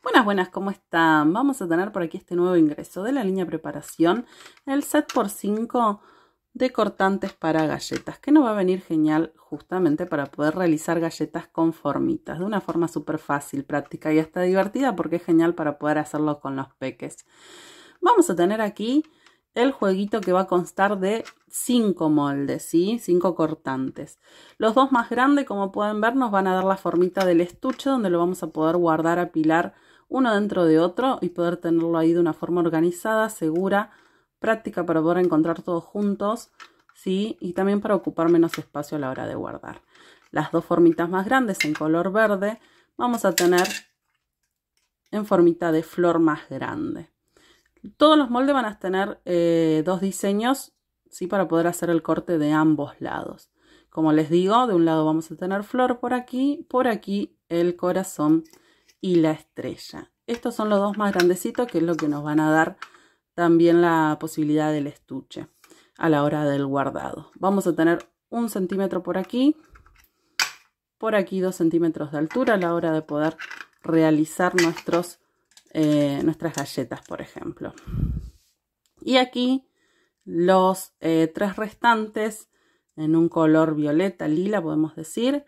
Buenas, buenas, ¿cómo están? Vamos a tener por aquí este nuevo ingreso de la línea preparación, el set por 5 de cortantes para galletas, que nos va a venir genial justamente para poder realizar galletas con formitas, de una forma súper fácil, práctica y hasta divertida, porque es genial para poder hacerlo con los peques. Vamos a tener aquí el jueguito que va a constar de cinco moldes, ¿sí? cinco cortantes. Los dos más grandes, como pueden ver, nos van a dar la formita del estuche donde lo vamos a poder guardar, apilar uno dentro de otro y poder tenerlo ahí de una forma organizada, segura, práctica para poder encontrar todos juntos, ¿sí? Y también para ocupar menos espacio a la hora de guardar. Las dos formitas más grandes en color verde vamos a tener en formita de flor más grande. Todos los moldes van a tener eh, dos diseños, ¿sí? Para poder hacer el corte de ambos lados. Como les digo, de un lado vamos a tener flor por aquí, por aquí el corazón y la estrella. Estos son los dos más grandecitos, que es lo que nos van a dar también la posibilidad del estuche a la hora del guardado. Vamos a tener un centímetro por aquí, por aquí dos centímetros de altura a la hora de poder realizar nuestros eh, nuestras galletas, por ejemplo. Y aquí los eh, tres restantes en un color violeta, lila, podemos decir,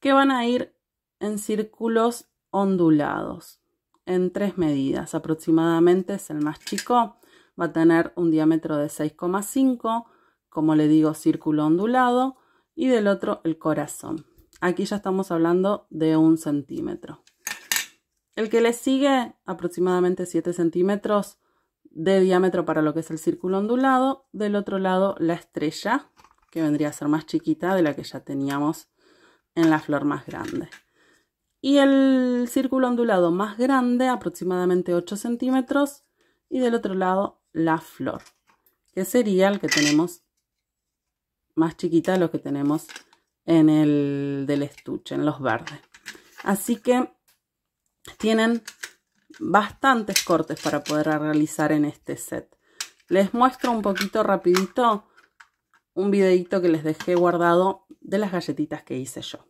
que van a ir en círculos ondulados, en tres medidas aproximadamente, es el más chico, va a tener un diámetro de 6,5, como le digo, círculo ondulado, y del otro el corazón. Aquí ya estamos hablando de un centímetro. El que le sigue, aproximadamente 7 centímetros de diámetro para lo que es el círculo ondulado. Del otro lado, la estrella, que vendría a ser más chiquita de la que ya teníamos en la flor más grande. Y el círculo ondulado más grande, aproximadamente 8 centímetros. Y del otro lado, la flor, que sería el que tenemos más chiquita de lo que tenemos en el del estuche, en los verdes. Así que tienen bastantes cortes para poder realizar en este set. Les muestro un poquito rapidito un videito que les dejé guardado de las galletitas que hice yo.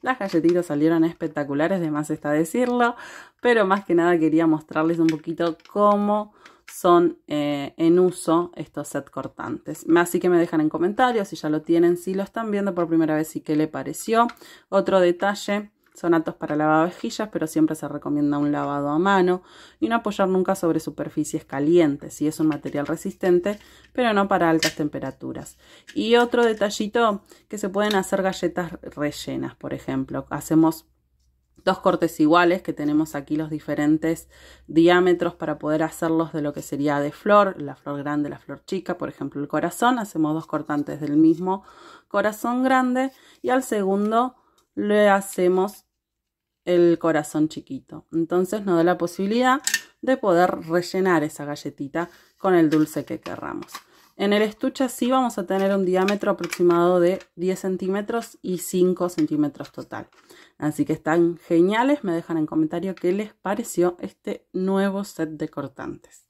Las galletitas salieron espectaculares, de más está decirlo, pero más que nada quería mostrarles un poquito cómo son eh, en uso estos set cortantes. Así que me dejan en comentarios si ya lo tienen, si lo están viendo por primera vez y qué le pareció. Otro detalle son aptos para vejillas, pero siempre se recomienda un lavado a mano y no apoyar nunca sobre superficies calientes. Si es un material resistente, pero no para altas temperaturas. Y otro detallito, que se pueden hacer galletas rellenas, por ejemplo. Hacemos dos cortes iguales que tenemos aquí los diferentes diámetros para poder hacerlos de lo que sería de flor, la flor grande, la flor chica, por ejemplo el corazón, hacemos dos cortantes del mismo corazón grande y al segundo le hacemos el corazón chiquito. Entonces nos da la posibilidad de poder rellenar esa galletita con el dulce que querramos. En el estuche así vamos a tener un diámetro aproximado de 10 centímetros y 5 centímetros total. Así que están geniales. Me dejan en comentario qué les pareció este nuevo set de cortantes.